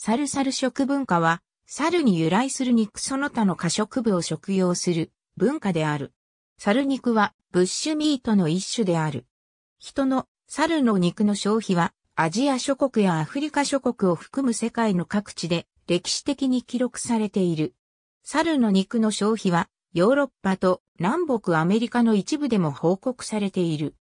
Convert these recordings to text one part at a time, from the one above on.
サルサル食文化は、猿に由来する肉その他の過食部を食用する文化である。猿肉はブッシュミートの一種である。人の猿の肉の消費はアジア諸国やアフリカ諸国を含む世界の各地で歴史的に記録されている。猿の肉の消費はヨーロッパと南北アメリカの一部でも報告されている。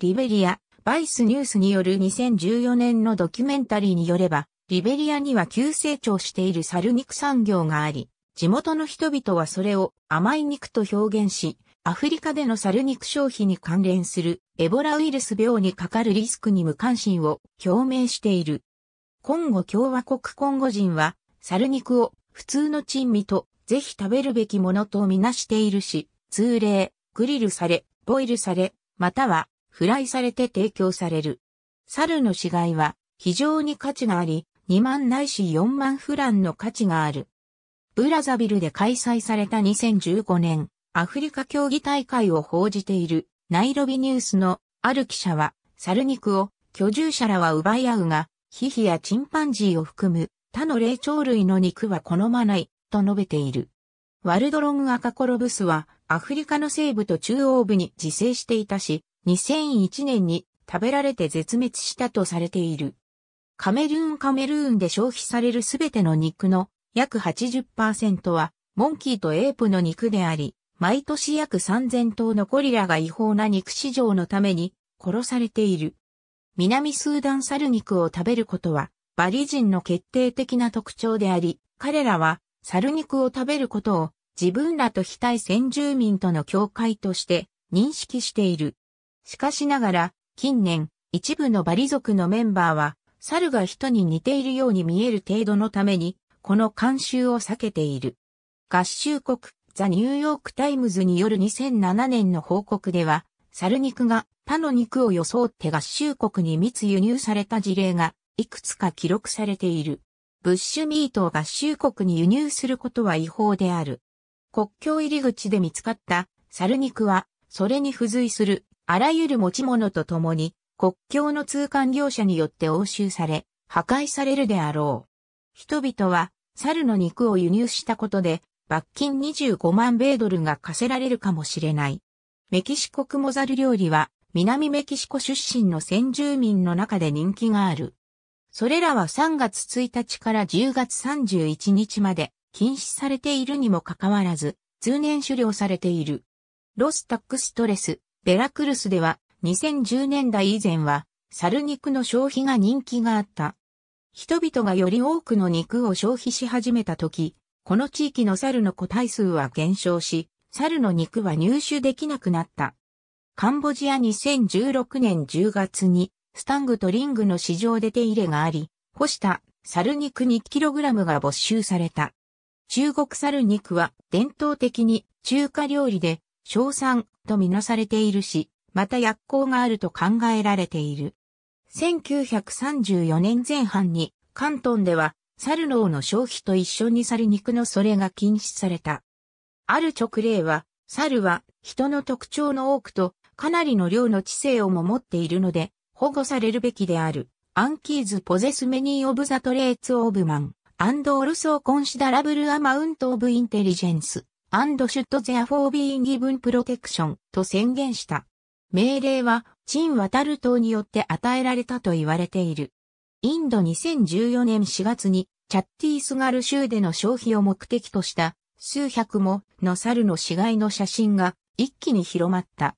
リベリア、バイスニュースによる2014年のドキュメンタリーによれば、リベリアには急成長している猿肉産業があり、地元の人々はそれを甘い肉と表現し、アフリカでの猿肉消費に関連するエボラウイルス病にかかるリスクに無関心を表明している。コンゴ共和国コンゴ人は、猿肉を普通の珍味とぜひ食べるべきものとみなしているし、通例、グリルされ、ボイルされ、またはフライされて提供される。猿の死骸は非常に価値があり、2万ないし4万フランの価値がある。ブラザビルで開催された2015年、アフリカ競技大会を報じているナイロビニュースのある記者は、猿肉を居住者らは奪い合うが、ヒヒやチンパンジーを含む他の霊長類の肉は好まないと述べている。ワルドロンアカコロブスはアフリカの西部と中央部に自生していたし、2001年に食べられて絶滅したとされている。カメルーンカメルーンで消費されるすべての肉の約80%は、モンキーとエープの肉であり、毎年約3000頭のゴリラが違法な肉市場のために殺されている。南スーダン猿肉を食べることは、バリ人の決定的な特徴であり、彼らは猿肉を食べることを自分らと非対先住民との境界として認識している。しかしながら、近年、一部のバリ族のメンバーは、猿が人に似ているように見える程度のために、この慣習を避けている。合衆国、ザ・ニューヨーク・タイムズによる2007年の報告では、猿肉が他の肉を装って合衆国に密輸入された事例がいくつか記録されている。ブッシュミートを合衆国に輸入することは違法である。国境入り口で見つかった猿肉は、それに付随するあらゆる持ち物とともに国境の通関業者によって押収され、破壊されるであろう。人々は、猿の肉を輸入したことで、罰金25万米ドルが課せられるかもしれない。メキシコクモザル料理は、南メキシコ出身の先住民の中で人気がある。それらは3月1日から10月31日まで禁止されているにもかかわらず、通年狩猟されている。ロスタックストレス、ベラクルスでは2010年代以前は、猿肉の消費が人気があった。人々がより多くの肉を消費し始めた時、この地域の猿の個体数は減少し、猿の肉は入手できなくなった。カンボジア2016年10月に、スタングとリングの市場で手入れがあり、干した猿肉 2kg が没収された。中国猿肉は伝統的に中華料理で、小産とみなされているし、また薬効があると考えられている。1934年前半に、関東では、猿脳の消費と一緒に猿肉のそれが禁止された。ある直例は、猿は人の特徴の多くとかなりの量の知性をも持っているので、保護されるべきである。アンキーズ・ポゼス・メニー・オブ・ザ・トレーツ・オブ・マン、アンド・オルソー・コンシダラブル・アマウント・オブ・インテリジェンス、アンド・シュット・ゼア・フォー・ビー・ギブン・プロテクションと宣言した。命令は、陳渡る党によって与えられたと言われている。インド2014年4月に、チャッティスガル州での消費を目的とした、数百もの猿の死骸の写真が、一気に広まった。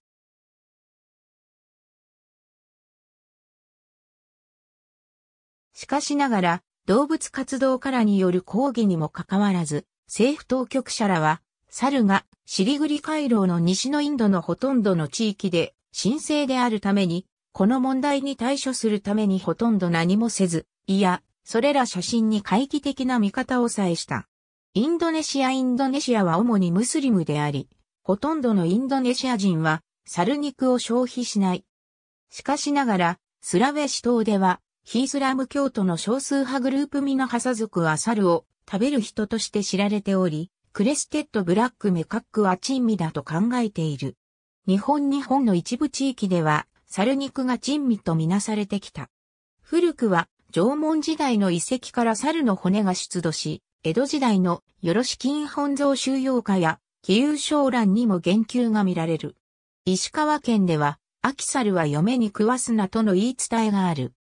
しかしながら、動物活動家らによる抗議にもかかわらず、政府当局者らは、猿がシリグリ回廊の西のインドのほとんどの地域で神聖であるために、この問題に対処するためにほとんど何もせず、いや、それら写真に回帰的な見方をさえした。インドネシアインドネシアは主にムスリムであり、ほとんどのインドネシア人は、猿肉を消費しない。しかしながら、スラウェシ島では、ヒースラム教徒の少数派グループミナハサ族は猿を食べる人として知られており、クレステッドブラックメカックは珍味だと考えている。日本日本の一部地域では、猿肉が珍味とみなされてきた。古くは、縄文時代の遺跡から猿の骨が出土し、江戸時代のよろし金本蔵収容家や、紀遊商欄にも言及が見られる。石川県では、秋猿は嫁に食わすなとの言い伝えがある。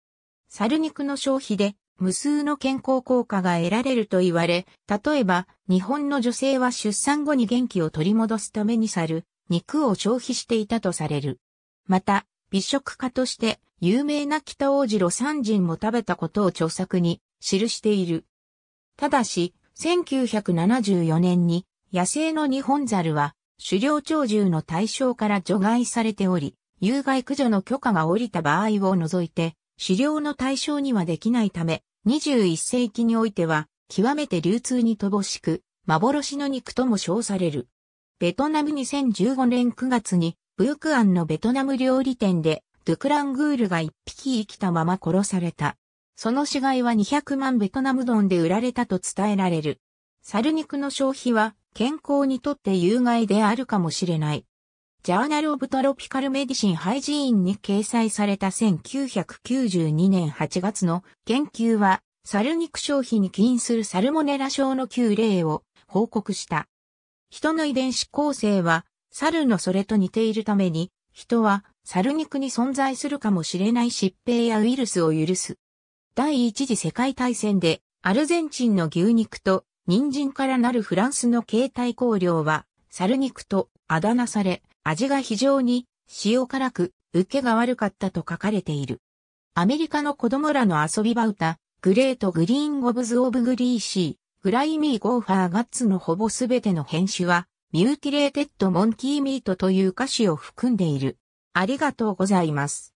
猿肉の消費で無数の健康効果が得られると言われ、例えば日本の女性は出産後に元気を取り戻すために猿、肉を消費していたとされる。また、美食家として有名な北王子路三人も食べたことを著作に記している。ただし、1974年に野生の日本猿は狩猟鳥獣の対象から除外されており、有害駆除の許可が下りた場合を除いて、狩猟の対象にはできないため、21世紀においては、極めて流通に乏しく、幻の肉とも称される。ベトナム2015年9月に、ブークアンのベトナム料理店で、ドゥクラングールが一匹生きたまま殺された。その死骸は200万ベトナムドンで売られたと伝えられる。猿肉の消費は健康にとって有害であるかもしれない。ジャーナル・オブ・トロピカル・メディシン・ハイジーンに掲載された1992年8月の研究は、猿肉消費に起因するサルモネラ症の9例を報告した。人の遺伝子構成は、猿のそれと似ているために、人は、猿肉に存在するかもしれない疾病やウイルスを許す。第一次世界大戦で、アルゼンチンの牛肉と、人参からなるフランスの携帯香料は、猿肉とあだ名され、味が非常に塩辛く、受けが悪かったと書かれている。アメリカの子供らの遊び場歌、グレート・グリーン・オブズ・オブ・グリーシー。フライミー・ゴーファー・ガッツのほぼすべての編集は、ミューティレーテッド・モンキー・ミートという歌詞を含んでいる。ありがとうございます。